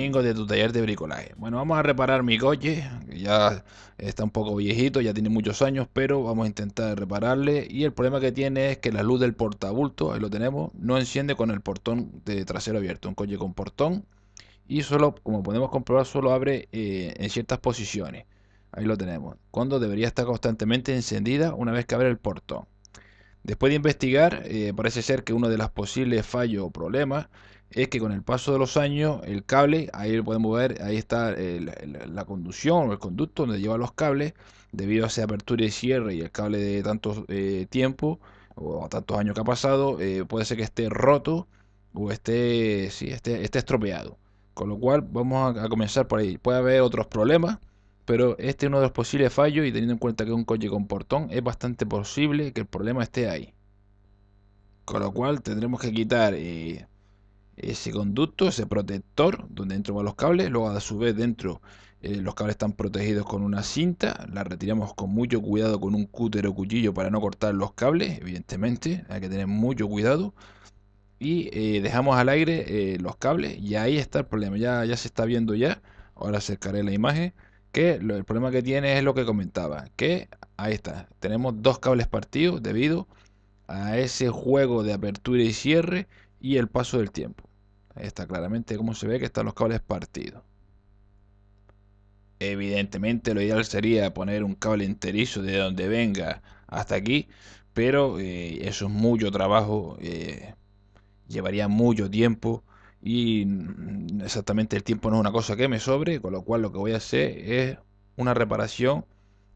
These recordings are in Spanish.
de tu taller de bricolaje. Bueno, vamos a reparar mi coche, ya está un poco viejito, ya tiene muchos años, pero vamos a intentar repararle. Y el problema que tiene es que la luz del portabulto, ahí lo tenemos, no enciende con el portón de trasero abierto. Un coche con portón y solo, como podemos comprobar, solo abre eh, en ciertas posiciones. Ahí lo tenemos. Cuando debería estar constantemente encendida una vez que abre el portón. Después de investigar, eh, parece ser que uno de los posibles fallos o problemas es que con el paso de los años el cable, ahí lo podemos ver, ahí está eh, la conducción o el conducto donde lleva los cables, debido a esa apertura y cierre y el cable de tanto eh, tiempo o tantos años que ha pasado, eh, puede ser que esté roto o esté, sí, esté, estropeado. Con lo cual vamos a, comenzar por ahí. Puede haber otros problemas, pero este es uno de los posibles fallos y teniendo en cuenta que es un coche con portón, es bastante posible que el problema esté ahí. Con lo cual tendremos que quitar ese conducto, ese protector donde entran los cables, luego a su vez dentro eh, los cables están protegidos con una cinta, la retiramos con mucho cuidado con un cúter o cuchillo para no cortar los cables, evidentemente, hay que tener mucho cuidado y eh, dejamos al aire eh, los cables y ahí está el problema, ya, ya se está viendo ya, ahora acercaré la imagen, que el problema que tiene es lo que comentaba, que ahí está, tenemos dos cables partidos debido a ese juego de apertura y cierre y el paso del tiempo. Ahí está claramente como se ve que están los cables partidos. Evidentemente lo ideal sería poner un cable enterizo de donde venga hasta aquí, pero eh, eso es mucho trabajo, eh, llevaría mucho tiempo y mm, exactamente el tiempo no es una cosa que me sobre, con lo cual lo que voy a hacer es una reparación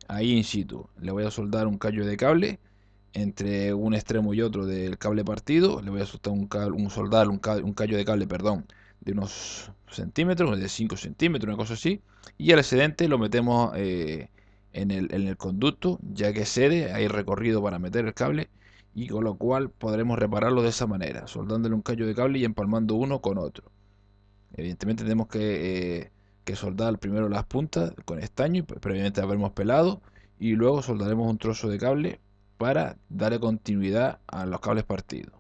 ahí in situ. Le voy a soldar un callo de cable entre un extremo y otro del cable partido, le voy a soltar un, un callo de cable, perdón, de unos centímetros, de 5 centímetros, una cosa así, y el excedente lo metemos eh, en, el, conducto, ya que cede, hay recorrido para meter el cable, y con lo cual podremos repararlo de esa manera, soldándole un callo de cable y empalmando uno con otro. Evidentemente tenemos que, eh, que soldar primero las puntas con estaño, pues previamente habremos pelado, y luego soldaremos un trozo de cable para darle continuidad a los cables partidos.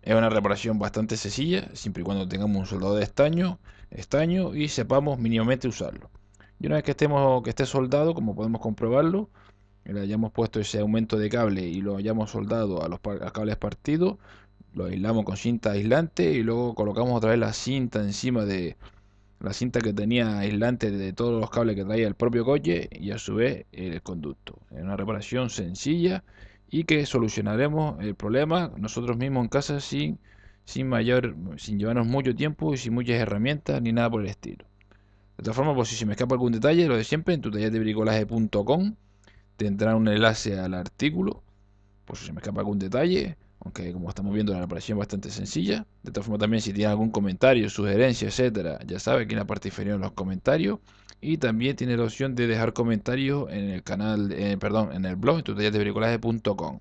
Es una reparación bastante sencilla, siempre y cuando tengamos un soldado de estaño, estaño y sepamos mínimamente usarlo. Y una vez que, estemos, que esté soldado, como podemos comprobarlo, le hayamos puesto ese aumento de cable y lo hayamos soldado a los cables partidos, lo aislamos con cinta aislante y luego colocamos otra vez la cinta encima de, la cinta que tenía aislante de todos los cables que traía el propio coche y a su vez el conducto. Es una reparación sencilla y que solucionaremos el problema nosotros mismos en casa sin, sin, mayor, sin llevarnos mucho tiempo y sin muchas herramientas ni nada por el estilo. De todas forma, pues si se me escapa algún detalle, lo de siempre, en tu tendrá un enlace al artículo, por si se me escapa algún detalle aunque como estamos viendo la aparición operación bastante sencilla. De todas forma también si tiene algún comentario, sugerencia, etcétera, ya sabe que en la parte inferior en los comentarios. Y también tiene la opción de dejar comentarios en el canal, eh, perdón, en el blog tutorialdebricolaje.com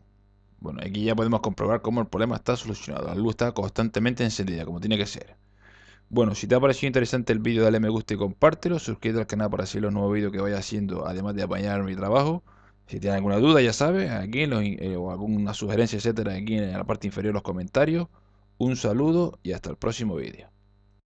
Bueno, aquí ya podemos comprobar cómo el problema está solucionado. La luz está constantemente encendida, como tiene que ser. Bueno, si te ha parecido interesante el vídeo, dale me gusta y compártelo. Suscríbete al canal para seguir los nuevos vídeos que vaya haciendo, además de apañar mi trabajo. Si tienen alguna duda, ya saben, aquí eh, o alguna sugerencia, etcétera, aquí en la parte inferior los comentarios. Un saludo y hasta el próximo vídeo.